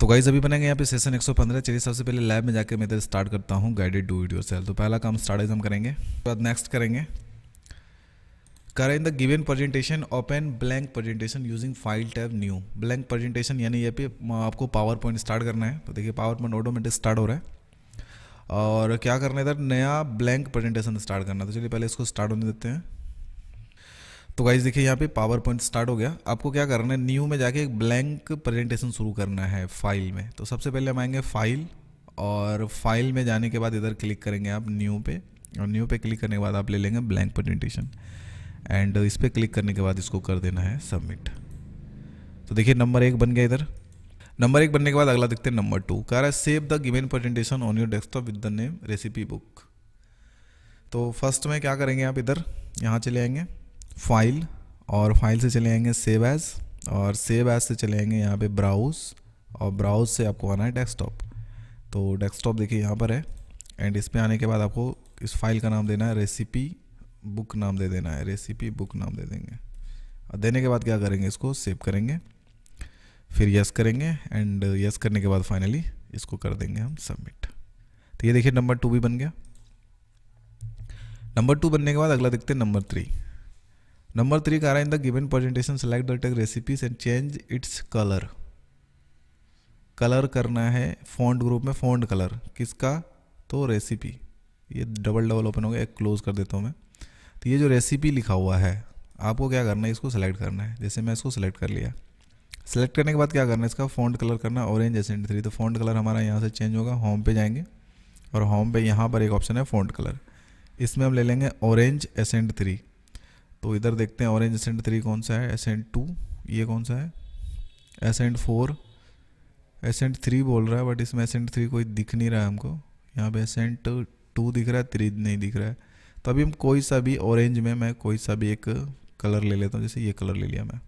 तो गाइज अभी बनेंगे यहाँ पे सेशन 115 चलिए सबसे पहले लैब में जाकर मैं इधर स्टार्ट करता हूँ गाइडेड डू वीडियो सेल तो पहला काम स्टार्ट हम करेंगे उसके बाद नेक्स्ट करेंगे कर in the given presentation open blank presentation using file tab new blank presentation यानी यहाँ पे आपको पावर पॉइंट स्टार्ट करना है तो देखिए पावर पॉइंट ऑटोमेटिक स्टार्ट हो रहा है और क्या करना है इधर नया ब्लैंक प्रेजेंटेशन स्टार्ट करना है तो चलिए पहले इसको स्टार्ट होने देते हैं तो गाइज देखिए यहाँ पे पावर पॉइंट स्टार्ट हो गया आपको क्या करना है न्यू में जाके एक ब्लैंक प्रेजेंटेशन शुरू करना है फाइल में तो सबसे पहले हम आएंगे फाइल और फाइल में जाने के बाद इधर क्लिक करेंगे आप न्यू पे और न्यू पे क्लिक करने के बाद आप ले लेंगे ब्लैंक प्रेजेंटेशन एंड इस पर क्लिक करने के बाद इसको कर देना है सबमिट तो देखिए नंबर एक बन गया इधर नंबर एक बनने के बाद अगला देखते हैं नंबर टू कह रहा है save the given presentation on your desktop with the name recipe book तो फर्स्ट में क्या करेंगे आप इधर यहाँ चले आएंगे फाइल और फाइल से चले जाएंगे सेव एज़ और सेव एज़ से चले जाएंगे यहाँ पे ब्राउज़ और ब्राउज़ से आपको आना है डेस्कटॉप तो डेस्कटॉप देखिए यहाँ पर है एंड इस पर आने के बाद आपको इस फाइल का नाम देना है रेसिपी बुक नाम दे देना है रेसिपी बुक नाम दे देंगे और देने के बाद क्या करेंगे इसको सेव करेंगे फिर यस करेंगे एंड यस करने के बाद फाइनली इसको कर देंगे हम सबमिट तो ये देखिए नंबर टू भी बन गया नंबर टू बनने के बाद अगला देखते हैं number three Number 3 Kara in the given presentation select the tag recipes and change its color. Colour करना है फॉन्ट ग्रुप में फॉन्ट कलर किसका तो रेसिपी ये डबल डबल ओपन हो गया एक क्लोज कर देता हूँ मैं तो ये जो रेसिपी लिखा हुआ है आपको क्या करना है इसको सेलेक्ट करना है जैसे मैं इसको सेलेक्ट कर लिया सेलेक्ट करने के बाद क्या करना है इसका फॉन्ट कलर करना ऑरेंज एसेंट थ्री तो फॉन्ट कलर हमारा यहाँ से चेंज होगा होम पे जाएंगे और होम पे यहाँ पर एक ऑप्शन है फॉन्ट कलर इसमें हम ले लेंगे ऑरेंज एसेंट थ्री तो इधर देखते हैं ऑरेंज एसेंट थ्री कौन सा है एसेंट टू ये कौन सा है एसेंट फोर एसेंट थ्री बोल रहा है बट इसमें एसेंट थ्री कोई दिख नहीं रहा है हमको यहाँ पे एसेंट टू दिख रहा है थ्री नहीं दिख रहा है तो अभी हम कोई सा भी ऑरेंज में मैं कोई सा भी एक कलर ले लेता हूँ जैसे ये कलर ले लिया मैं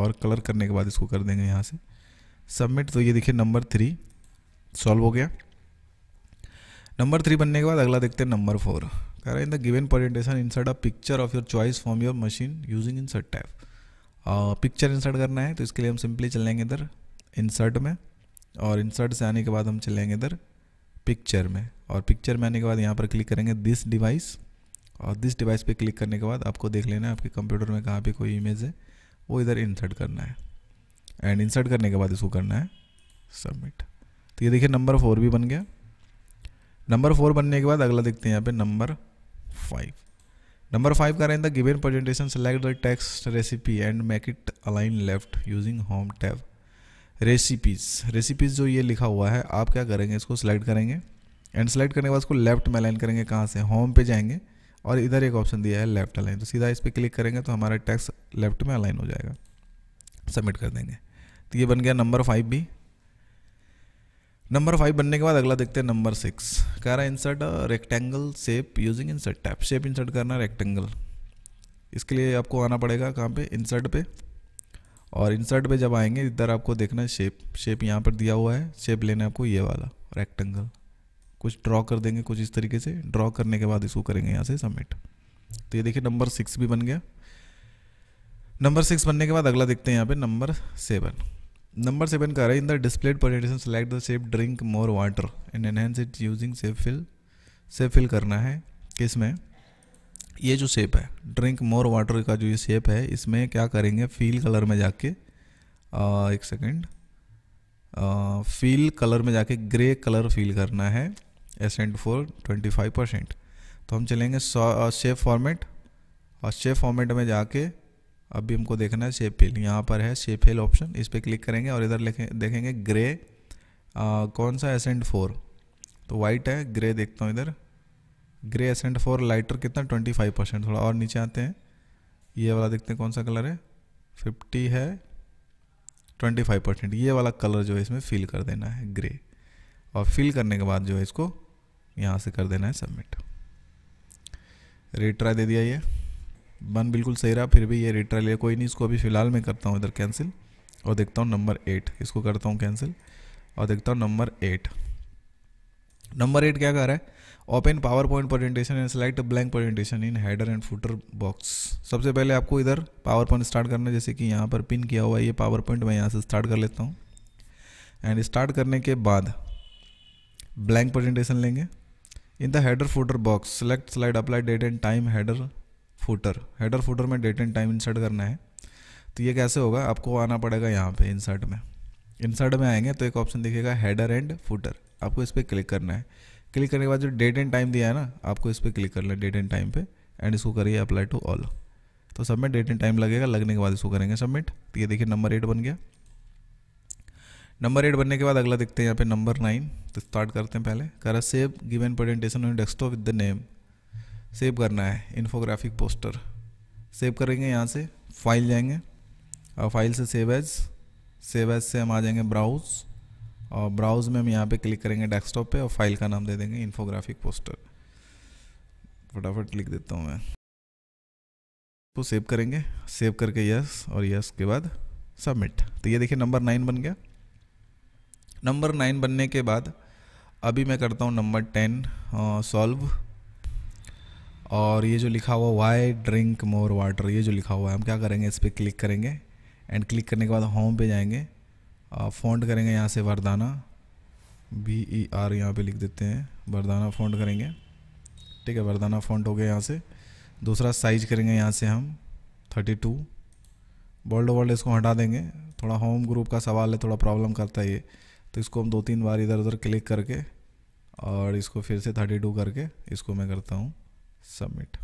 और कलर करने के बाद इसको कर देंगे यहाँ से सबमिट तो ये देखिए नंबर थ्री सॉल्व हो गया नंबर थ्री बनने के बाद अगला देखते हैं number four There in the given presentation insert a picture of your choice from your machine using insert tab picture insert करना है तो इसके लिए हम सिंपली चलेंगे इधर इंसर्ट में और इंसर्ट से आने के बाद हम चलेंगे इधर पिक्चर में और पिक्चर में आने के बाद यहाँ पर क्लिक करेंगे दिस डिवाइस और दिस डिवाइस पे क्लिक करने के बाद आपको देख लेना है आपके कंप्यूटर में कहाँ पे कोई इमेज है वो इधर इंसर्ट करना है एंड इंसर्ट करने के बाद इसको करना है सबमिट तो ये देखिए नंबर फोर भी बन गया नंबर फोर बनने के बाद अगला देखते हैं यहाँ पे नंबर फाइव नंबर फाइव का the given presentation select the text recipe and make it align left using home tab recipes recipes जो ये लिखा हुआ है आप क्या करेंगे इसको सेलेक्ट करेंगे एंड सेलेक्ट करने के बाद इसको लेफ्ट में अलाइन करेंगे कहाँ से होम पे जाएंगे और इधर एक ऑप्शन दिया है लेफ्ट अलाइन तो सीधा इस पर क्लिक करेंगे तो हमारा टैक्स लेफ्ट में अलाइन हो जाएगा सबमिट कर देंगे तो ये बन गया नंबर फाइव भी नंबर फाइव बनने के बाद अगला देखते हैं नंबर सिक्स कह रहा है insert rectangle shape using insert tab shape insert करना रेक्टेंगल इसके लिए आपको आना पड़ेगा कहाँ पे इंसर्ट पे और इंसर्ट पे जब आएंगे इधर आपको देखना है शेप शेप यहाँ पर दिया हुआ है शेप लेना है आपको ये वाला रेक्टेंगल कुछ ड्रॉ कर देंगे कुछ इस तरीके से ड्रॉ करने के बाद इसको करेंगे यहाँ से सबमिट तो ये देखिए नंबर सिक्स भी बन गया नंबर सिक्स बनने के बाद अगला देखते हैं यहाँ पे number seven number seven 7 ka है in the displayed presentation select the shape drink more water and enhance it using shape fill shape fill करना है इसमें ये जो शेप है ड्रिंक मोर वाटर का जो ये शेप है इसमें क्या करेंगे फील कलर में जाके आ, एक सेकेंड फील कलर में जाके ग्रे कलर फील करना है accent four twenty five percent तो हम चलेंगे शेप फॉर्मेट और शेप फॉर्मेट में जाके अभी हमको देखना है शेप हिल यहाँ पर है शेप हिल ऑप्शन इस पर क्लिक करेंगे और इधर देखेंगे ग्रे आ, कौन सा एसेंट फोर तो वाइट है ग्रे देखता हूँ इधर ग्रे एसेंट फोर लाइटर कितना ट्वेंटी फाइव परसेंट थोड़ा और नीचे आते हैं ये वाला देखते हैं कौन सा कलर है फिफ्टी है ट्वेंटी फाइव परसेंट ये वाला कलर जो है इसमें फिल कर देना है ग्रे और फिल करने के बाद जो है इसको यहाँ से कर देना है सबमिट रेट दे दिया ये वन बिल्कुल सही रहा फिर भी ये रिट्रायल है कोई नहीं इसको अभी फ़िलहाल मैं करता हूँ इधर कैंसिल और देखता हूँ नंबर एट इसको करता हूँ कैंसिल और देखता हूँ नंबर एट नंबर एट क्या कर रहा है open PowerPoint presentation and select blank presentation in header and footer box सबसे पहले आपको इधर पावर पॉइंट स्टार्ट करना है जैसे कि यहाँ पर पिन किया हुआ है ये पावर पॉइंट मैं यहाँ से स्टार्ट कर लेता हूँ एंड स्टार्ट करने के बाद ब्लैंक प्रेजेंटेशन लेंगे in the header footer box select slide apply date and time header footer header footer में डेट एंड टाइम इंसर्ट करना है तो ये कैसे होगा आपको आना पड़ेगा यहाँ पे इंसर्ट में इंसर्ट में आएंगे तो एक ऑप्शन दिखेगा हेडर एंड फूटर आपको इस पर क्लिक करना है क्लिक करने के बाद जो डेट एंड टाइम दिया है ना आपको इस पर क्लिक करना है डेट एंड टाइम पे एंड इसको करिए अप्लाई टू ऑल तो सबमिट डेट एंड टाइम लगेगा लगने के बाद इसको करेंगे सबमिट तो ये देखिए नंबर एट बन गया नंबर एट बनने के बाद अगला देखते हैं यहाँ पे नंबर नाइन तो स्टार्ट करते हैं पहले करा save given presentation on desktop with the name save करना है इन्फोग्राफिक पोस्टर सेव करेंगे यहाँ से फाइल जाएंगे और फाइल से सेव एज सेव एज से हम आ जाएंगे ब्राउज़ और ब्राउज़ में हम यहाँ पे क्लिक करेंगे डेस्कटॉप पे और फाइल का नाम दे देंगे इन्फोग्राफिक पोस्टर फटाफट लिख देता हूँ मैं तो सेव करेंगे सेव करके यस और यस के बाद सबमिट तो ये देखिए नंबर नाइन बन गया नंबर नाइन बनने के बाद अभी मैं करता हूँ नंबर टेन सॉल्व और ये जो लिखा हुआ वाई ड्रिंक मोर वाटर ये जो लिखा हुआ है हम क्या करेंगे इस पर क्लिक करेंगे एंड क्लिक करने के बाद होम पे जाएंगे फ़ोन करेंगे यहाँ से वरदाना बी ई आर यहाँ पे लिख देते हैं वरदाना फोन करेंगे ठीक है वरदाना फोनड हो गया यहाँ से दूसरा साइज करेंगे यहाँ से हम थर्टी टू वर्ल्ड वर्ल्ड इसको हटा देंगे थोड़ा होम ग्रुप का सवाल है थोड़ा प्रॉब्लम करता है ये तो इसको हम दो तीन बार इधर उधर क्लिक करके और इसको फिर से थर्टी टू करके इसको मैं करता हूँ सबमिट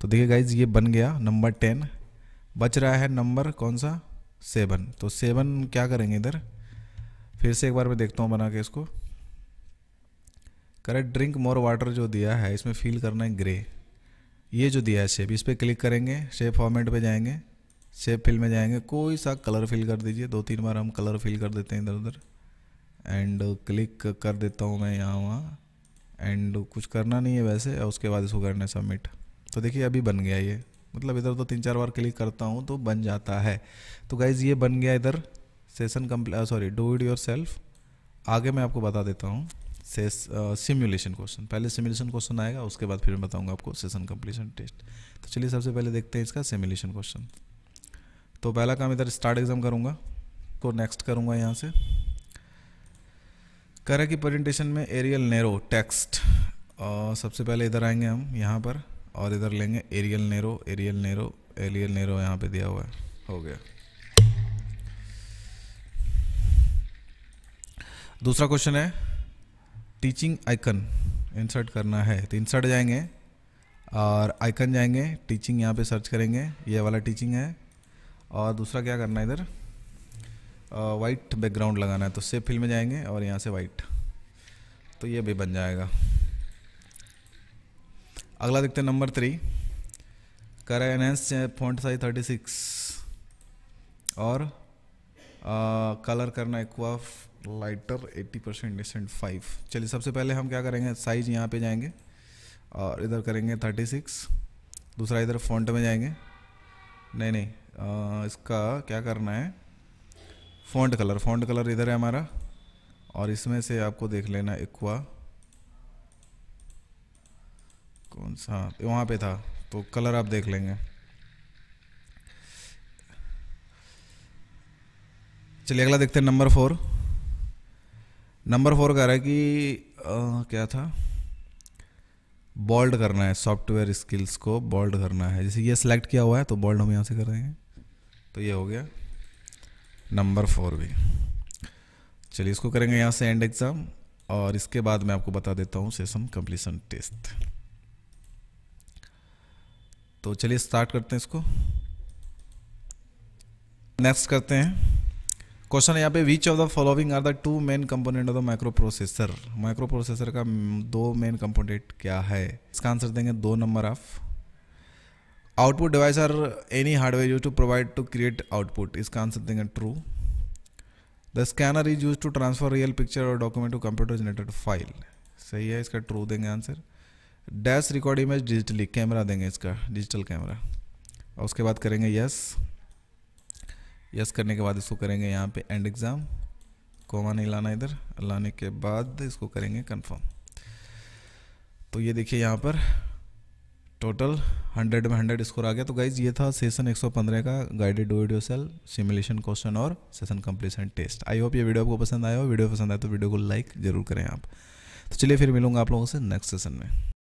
तो देखिए गाइज ये बन गया नंबर टेन बच रहा है नंबर कौन सा सेवन तो सेवन क्या करेंगे इधर फिर से एक बार मैं देखता हूँ बना के इसको करेक्ट ड्रिंक मोर वाटर जो दिया है इसमें फील करना है ग्रे ये जो दिया है शेप इस पर क्लिक करेंगे शेप फॉर्मेट पे जाएंगे शेप फिल में जाएंगे कोई सा कलर फिल कर दीजिए दो तीन बार हम कलर फिल कर देते हैं इधर उधर एंड क्लिक कर देता हूँ मैं यहाँ वहाँ एंड कुछ करना नहीं है वैसे और उसके बाद इसको करना है सबमिट तो देखिए अभी बन गया ये मतलब इधर तो तीन चार बार क्लिक करता हूँ तो बन जाता है तो गाइज़ ये बन गया इधर session complete sorry do it yourself आगे मैं आपको बता देता हूँ से सिमुलेशन क्वेश्चन पहले सिमुलेशन क्वेश्चन आएगा उसके बाद फिर मैं बताऊँगा आपको सेशन कम्प्लीसन टेस्ट तो चलिए सबसे पहले देखते हैं इसका सिमुलेशन क्वेश्चन तो पहला काम इधर स्टार्ट एग्ज़ाम करूँगा को तो नेक्स्ट करूँगा यहाँ से कह रहा कि प्रेजेंटेशन में एरियल नेरो टेक्स्ट और सबसे पहले इधर आएंगे हम यहाँ पर और इधर लेंगे Arial Narrow Arial Narrow Arial Narrow यहाँ पे दिया हुआ है हो गया दूसरा क्वेश्चन है टीचिंग आइकन इंसर्ट करना है तो इंसर्ट जाएंगे और आइकन जाएंगे टीचिंग यहाँ पे सर्च करेंगे ये वाला टीचिंग है और दूसरा क्या करना है इधर वाइट बैकग्राउंड लगाना है तो सेफ फिल में जाएंगे और यहाँ से वाइट तो ये भी बन जाएगा अगला देखते हैं नंबर थ्री कर enhance font size thirty six और कलर करना aqua lighter eighty percent accent five चलिए सबसे पहले हम क्या करेंगे साइज यहाँ पे जाएंगे और इधर करेंगे थर्टी सिक्स दूसरा इधर फॉन्ट में जाएंगे नहीं नहीं आ, इसका क्या करना है फ़ॉन्ट कलर फ़ॉन्ट कलर इधर है हमारा और इसमें से आपको देख लेना इक्वा कौन सा वहाँ पे था तो कलर आप देख लेंगे चलिए अगला देखते हैं नंबर फोर नंबर फोर कह रहा है कि आ, क्या था बॉल्ड करना है सॉफ्टवेयर स्किल्स को बॉल्ड करना है जैसे ये सिलेक्ट किया हुआ है तो बॉल्ड हम यहाँ से कर तो ये हो गया नंबर फोर भी चलिए इसको करेंगे यहाँ से एंड एग्ज़ाम और इसके बाद मैं आपको बता देता हूँ सेशन कंप्लीसन टेस्ट तो चलिए स्टार्ट करते हैं इसको नेक्स्ट करते हैं क्वेश्चन यहाँ पे which of the following are the two main component of the microprocessor microprocessor का दो मेन कंपोनेंट क्या है इसका आंसर देंगे दो number of output device are any hardware used to provide to create output is can something and true the scanner is used to transfer real picture or document to computer generated file सही है इसका true देंगे answer dash record image digitally camera देंगे इसका digital camera और उसके बाद करेंगे यस यस करने के बाद इसको करेंगे यहाँ पे एंड एग्ज़ाम कोमा नहीं लाना इधर लाने के बाद इसको करेंगे कंफर्म तो ये देखिए यहाँ पर टोटल हंड्रेड में हंड्रेड स्कोर आ गया तो गाइज ये था सेशन 115 का guided video self simulation question और session completion test I hope ये वीडियो आपको पसंद आया हो वीडियो पसंद आया तो वीडियो को लाइक जरूर करें आप तो चलिए फिर मिलूंगा आप लोगों से नेक्स्ट सेशन में